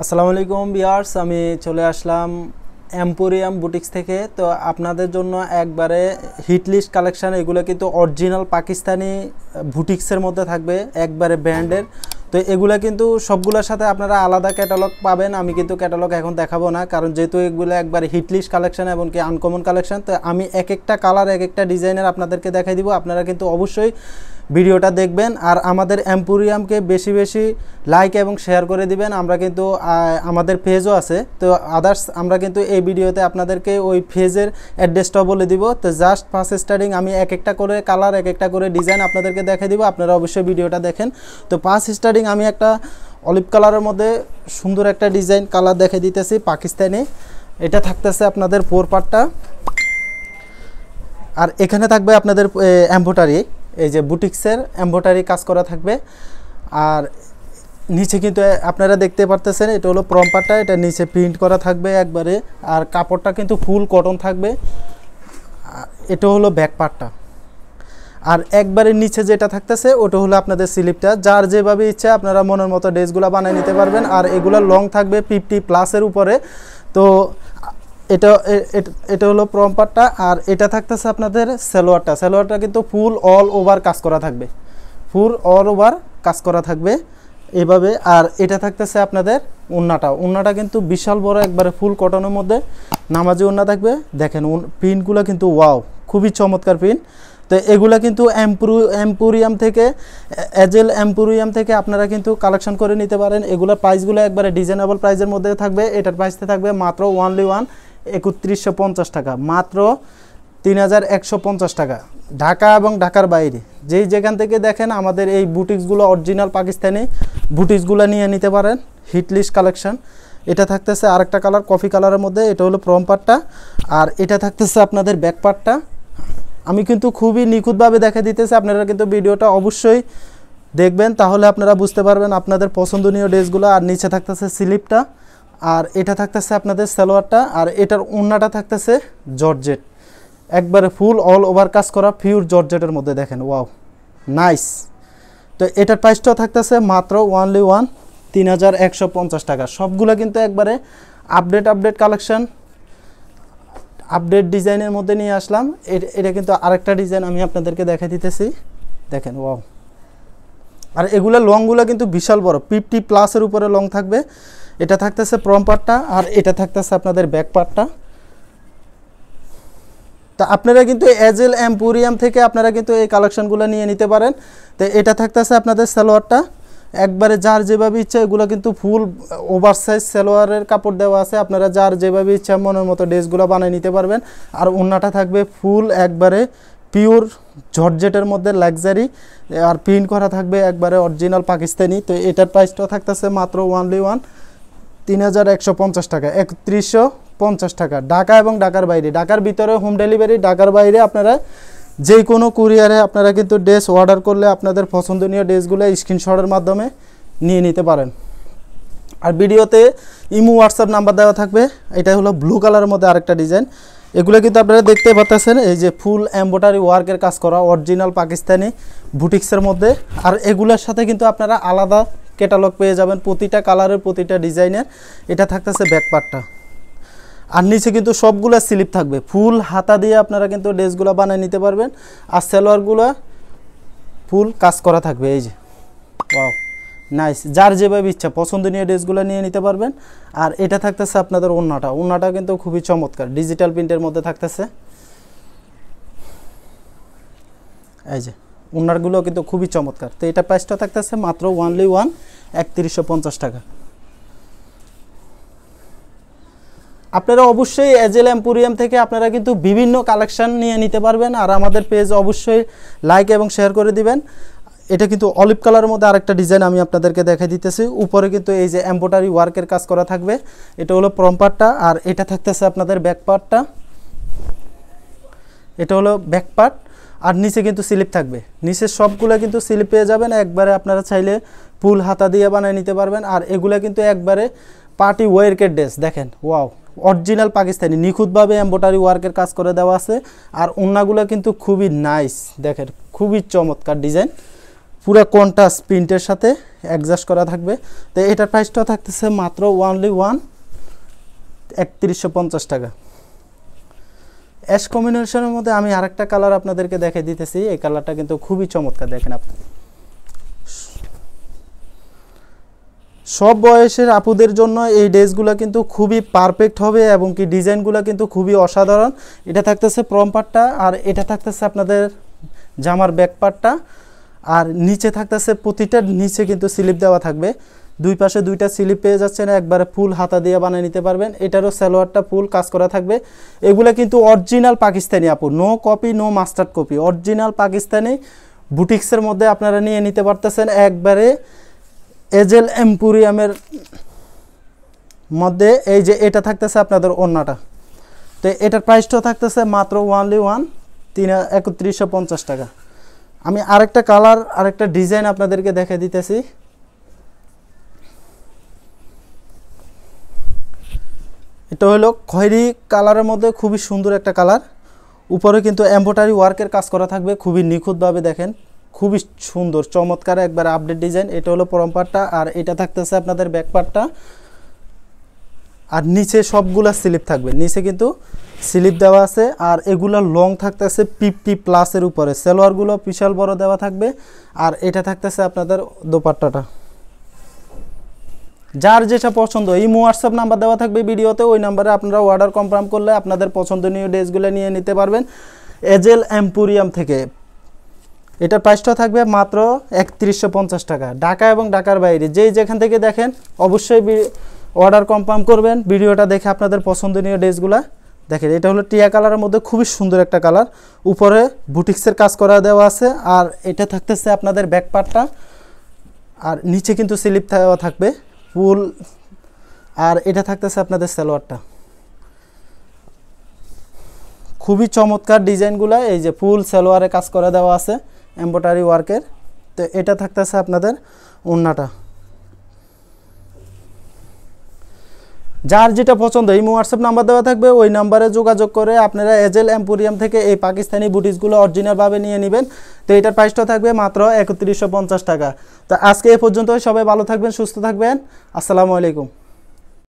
আসসালামু আলাইকুম বিয়ার্স আমি চলে আসলাম এম্পোরিয়াম বুটিক্স থেকে তো আপনাদের জন্য একবারে হিটলিস্ট কালেকশান এগুলো কিন্তু অরিজিনাল পাকিস্তানি বুটিক্সের মধ্যে থাকবে একবারে ব্র্যান্ডের তো এগুলো কিন্তু সবগুলোর সাথে আপনারা আলাদা ক্যাটালগ পাবেন আমি কিন্তু ক্যাটালগ এখন দেখাবো না কারণ যেহেতু এগুলো একবার হিটলিস্ট কালেকশন এবং কি আনকমন কালেকশান তো আমি এক একটা কালার এক একটা ডিজাইনের আপনাদেরকে দেখাই দিব আপনারা কিন্তু অবশ্যই ভিডিওটা দেখবেন আর আমাদের অ্যাম্পোরিয়ামকে বেশি বেশি লাইক এবং শেয়ার করে দিবেন আমরা কিন্তু আমাদের ফেজও আছে তো আদার্স আমরা কিন্তু এই ভিডিওতে আপনাদেরকে ওই ফেজের অ্যাড্রেসটা বলে দিব তো জাস্ট ফার্স্ট স্টার্টিং আমি এক একটা করে কালার এক একটা করে ডিজাইন আপনাদেরকে দেখে দিব আপনারা অবশ্যই ভিডিওটা দেখেন তো ফার্স্ট স্টার্টিং আমি একটা অলিভ কালারের মধ্যে সুন্দর একটা ডিজাইন কালার দেখে দিতেছি পাকিস্তানি এটা থাকতেছে আপনাদের পোর পাটটা আর এখানে থাকবে আপনাদের অ্যাম্বোটারি এই যে বুটিক্সের এম্ব্রয়ডারি কাজ করা থাকবে আর নিচে কিন্তু আপনারা দেখতে পারতেছেন এটা হলো প্রম্পারটা এটা নিচে প্রিন্ট করা থাকবে একবারে আর কাপড়টা কিন্তু ফুল কটন থাকবে এটা হলো ব্যাক পার্টটা আর একবারে নিচে যেটা থাকতেছে ওটা হলো আপনাদের স্লিপটা যার যেভাবে ইচ্ছা আপনারা মনের মতো ড্রেসগুলো বানিয়ে নিতে পারবেন আর এগুলো লং থাকবে ফিফটি প্লাসের উপরে তো এটা এটা হলো প্রম্পারটা আর এটা থাকতেছে আপনাদের সেলোয়ারটা সেলোয়ারটা কিন্তু ফুল অল ওভার কাজ করা থাকবে ফুল অল ওভার কাজ করা থাকবে এভাবে আর এটা থাকতেছে আপনাদের উন্নাটা উন্নাটা কিন্তু বিশাল বড় একবারে ফুল কটনের মধ্যে নামাজি উন্না থাকবে দেখেন প্রিন্টগুলো কিন্তু ওয়াও খুবই চমৎকার প্রিন্ট তো এগুলো কিন্তু অ্যাম্পুরু অ্যাম্পুরিয়াম থেকে অ্যাজেল অ্যাম্পুরিয়াম থেকে আপনারা কিন্তু কালেকশন করে নিতে পারেন এগুলোর প্রাইসগুলো একবারে ডিজাইনেবল প্রাইসের মধ্যে থাকবে এটার প্রাইসতে থাকবে মাত্র ওয়ানলি ওয়ান একত্রিশশো পঞ্চাশ টাকা মাত্র তিন হাজার একশো পঞ্চাশ টাকা ঢাকা এবং ঢাকার বাইরে যেই যেখান থেকে দেখেন আমাদের এই বুটিক্সগুলো অরিজিনাল পাকিস্তানি বুটিক্সগুলো নিয়ে নিতে পারেন হিটলিস্ট কালেকশন এটা থাকতেছে আরেকটা কালার কফি কালারের মধ্যে এটা হলো প্রম পার্টটা আর এটা থাকতেছে আপনাদের ব্যাক পার্টটা আমি কিন্তু খুবই নিখুঁতভাবে দেখা দিতেছি আপনারা কিন্তু ভিডিওটা অবশ্যই দেখবেন তাহলে আপনারা বুঝতে পারবেন আপনাদের পছন্দনীয় ড্রেসগুলো আর নিচে থাকতেছে স্লিপটা আর এটা থাকতেছে আপনাদের সালোয়ারটা আর এটার উন্নাটা থাকতেছে জর্জেট একবারে ফুল অল ওভার কাজ করা পিওর জর্জেটের মধ্যে দেখেন ওয়াও নাইস তো এটার প্রাইসটাও থাকতেছে মাত্র ওয়ানলি ওয়ান তিন হাজার একশো পঞ্চাশ টাকা সবগুলো কিন্তু একবারে আপডেট আপডেট কালেকশান আপডেট ডিজাইনের মধ্যে নিয়ে আসলাম এটা কিন্তু আরেকটা ডিজাইন আমি আপনাদেরকে দেখা দিতেছি দেখেন ওয়াও আর এগুলো লংগুলো কিন্তু বিশাল বড় ফিফটি প্লাসের উপরে লং থাকবে এটা থাকতেছে প্রম পার্টটা আর এটা থাকতেছে আপনাদের ব্যাক পার্টটা তা আপনারা কিন্তু এজেল এম্পোরিয়াম থেকে আপনারা কিন্তু এই কালেকশনগুলো নিয়ে নিতে পারেন তো এটা থাকতেছে আপনাদের সালোয়ারটা একবারে যার যেভাবে ইচ্ছা এগুলো কিন্তু ফুল ওভার সাইজ সালোয়ারের কাপড় দেওয়া আছে আপনারা যার যেভাবে ইচ্ছা মনের মতো ড্রেসগুলো বানিয়ে নিতে পারবেন আর ওনাটা থাকবে ফুল একবারে পিওর জর্জেটের মধ্যে লাক্সারি আর প্রিন্ট করা থাকবে একবারে অরিজিনাল পাকিস্তানি তো এটার প্রাইসটা থাকতেছে মাত্র ওয়ানলি ওয়ান তিন হাজার একশো পঞ্চাশ টাকা একত্রিশশো পঞ্চাশ টাকা ঢাকা এবং ঢাকার বাইরে ঢাকার ভিতরে হোম ডেলিভারি ঢাকার বাইরে আপনারা যে কোনো কুরিয়ারে আপনারা কিন্তু ড্রেস অর্ডার করলে আপনাদের পছন্দনীয় ড্রেসগুলো স্ক্রিনশটের মাধ্যমে নিয়ে নিতে পারেন আর ভিডিওতে ইমো হোয়াটসঅ্যাপ নাম্বার দেওয়া থাকবে এটা হলো ব্লু কালারের মধ্যে আরেকটা ডিজাইন এগুলো কিন্তু আপনারা দেখতে পাচ্ছেন এই যে ফুল এম্ব্রয়ডারি ওয়ার্কের কাজ করা অরিজিনাল পাকিস্তানি বুটিক্সের মধ্যে আর এগুলোর সাথে কিন্তু আপনারা আলাদা ক্যাটালগ পেয়ে যাবেন প্রতিটা কালারের প্রতিটা ডিজাইনের এটা থাকতেছে ব্যাকপারটা আর নিচে কিন্তু সবগুলো স্লিপ থাকবে ফুল হাতা দিয়ে আপনারা কিন্তু ড্রেসগুলো বানিয়ে নিতে পারবেন আর সালোয়ারগুলো ফুল কাজ করা থাকবে এই যে নাইস যার যেভাবে ইচ্ছা পছন্দনীয় ড্রেসগুলো নিয়ে নিতে পারবেন আর এটা থাকতেছে আপনাদের ওন্নাটা ওন্নাটা কিন্তু খুবই চমৎকার ডিজিটাল প্রিন্টের মধ্যে থাকতেছে এই যে ওনারগুলো কিন্তু খুবই চমৎকার তো এটা প্রাইসটা থাকতেছে মাত্র ওয়ানলি ওয়ান একত্রিশশো পঞ্চাশ টাকা আপনারা অবশ্যই এজেল এম্পোরিয়াম থেকে আপনারা কিন্তু বিভিন্ন কালেকশান নিয়ে নিতে পারবেন আর আমাদের পেজ অবশ্যই লাইক এবং শেয়ার করে দিবেন এটা কিন্তু অলিভ কালারের মধ্যে আরেকটা ডিজাইন আমি আপনাদেরকে দেখাই দিতেছি উপরে কিন্তু এই যে এম্বোটারি ওয়ার্কের কাজ করা থাকবে এটা হলো পার্টটা আর এটা থাকতেছে আপনাদের ব্যাক পার্টটা এটা হলো ব্যাক পার্ট আর নিচে কিন্তু স্লিপ থাকবে নিচে সবগুলো কিন্তু স্লিপ পেয়ে যাবেন একবারে আপনারা চাইলে ফুল হাতা দিয়ে বানিয়ে নিতে পারবেন আর এগুলো কিন্তু একবারে পার্টি ওয়ার্কের ড্রেস দেখেন ওয়াও অরিজিনাল পাকিস্তানি নিখুঁতভাবে এম্বোটারি ওয়ার্কের কাজ করে দেওয়া আছে আর ওনাগুলো কিন্তু খুবই নাইস দেখেন খুবই চমৎকার ডিজাইন পুরো কন্ট্রাস্ট প্রিন্টের সাথে অ্যাডজাস্ট করা থাকবে তো এটার প্রাইসটাও থাকতেছে মাত্র ওয়ানলি ওয়ান একত্রিশশো পঞ্চাশ টাকা অ্যাশ কম্বিনেশনের মধ্যে আমি আরেকটা কালার আপনাদেরকে দেখে দিতেছি এই কালারটা কিন্তু খুবই চমৎকার দেখেন আপনি সব বয়সের আপুদের জন্য এই ড্রেসগুলো কিন্তু খুবই পারফেক্ট হবে এবং কি ডিজাইনগুলো কিন্তু খুবই অসাধারণ এটা থাকতেছে প্রম্পারটা আর এটা থাকতেছে আপনাদের জামার ব্যাকপারটা আর নিচে থাকতেছে প্রতিটার নিচে কিন্তু স্লিপ দেওয়া থাকবে দুই পাশে দুইটা স্লিপ পেয়ে যাচ্ছেন একবারে ফুল হাতা দিয়ে বানিয়ে নিতে পারবেন এটারও স্যালোয়ারটা ফুল কাজ করা থাকবে এগুলো কিন্তু অরিজিনাল পাকিস্তানি আপু no copy no master copy original Pakistani বুটিক্সের মধ্যে আপনারা নিয়ে নিতে পারতেছেন একবারে এজেল এম্পুরিয়ামের মধ্যে এই যে এটা থাকতেছে আপনাদের অন্যটা তো এটার প্রাইসটা থাকতেছে মাত্র ওয়ানলি ওয়ান তিন একত্রিশশো পঞ্চাশ টাকা আমি আরেকটা কালার আরেকটা ডিজাইন আপনাদেরকে দেখে দিতেছি এটা হলো খয়েরি কালারের মধ্যে খুবই সুন্দর একটা কালার উপরে কিন্তু এম্বোটারি ওয়ার্কের কাজ করা থাকবে খুবই নিখুঁতভাবে দেখেন খুবই সুন্দর চমৎকার একবার আপডেট ডিজাইন এটা হলো পার্টটা আর এটা থাকতেছে আপনাদের পার্টটা আর নিচে সবগুলা স্লিপ থাকবে নিচে কিন্তু স্লিপ দেওয়া আছে আর এগুলো লং থাকতেছে ফিফটি প্লাসের উপরে সেলোয়ারগুলো বিশাল বড় দেওয়া থাকবে আর এটা থাকতেছে আপনাদের দোপাট্টাটা যার যেটা পছন্দ এই হোয়াটসঅ্যাপ নাম্বার দেওয়া থাকবে ভিডিওতে ওই নাম্বারে আপনারা অর্ডার কনফার্ম করলে আপনাদের পছন্দনীয় ড্রেসগুলো নিয়ে নিতে পারবেন এজেল এম্পোরিয়াম থেকে এটার প্রাইসটা থাকবে মাত্র একত্রিশশো টাকা ঢাকা এবং ঢাকার বাইরে যেই যেখান থেকে দেখেন অবশ্যই অর্ডার কনফার্ম করবেন ভিডিওটা দেখে আপনাদের পছন্দনীয় ড্রেসগুলা দেখেন এটা হলো টিয়া কালারের মধ্যে খুবই সুন্দর একটা কালার উপরে বুটিক্সের কাজ করা দেওয়া আছে আর এটা থাকতেছে আপনাদের ব্যাকপারটা আর নিচে কিন্তু স্লিপ দেওয়া থাকবে ফুল আর এটা থাকতেছে আপনাদের সালোয়ারটা খুবই চমৎকার ডিজাইনগুলো এই যে ফুল সালোয়ারে কাজ করা দেওয়া আছে এম্বোটারি ওয়ার্কের তো এটা থাকতেছে আপনাদের উন্নাটা যার যেটা পছন্দ এই হোয়াটসঅ্যাপ নাম্বার দেওয়া থাকবে ওই নাম্বারে যোগাযোগ করে আপনারা এজেল এম্পোরিয়াম থেকে এই পাকিস্তানি বুটিসগুলো অরিজিনালভাবে নিয়ে নেবেন তো এটার প্রাইসটা থাকবে মাত্র একত্রিশশো টাকা তো আজকে এ পর্যন্ত সবাই ভালো থাকবেন সুস্থ থাকবেন আসসালামু আলাইকুম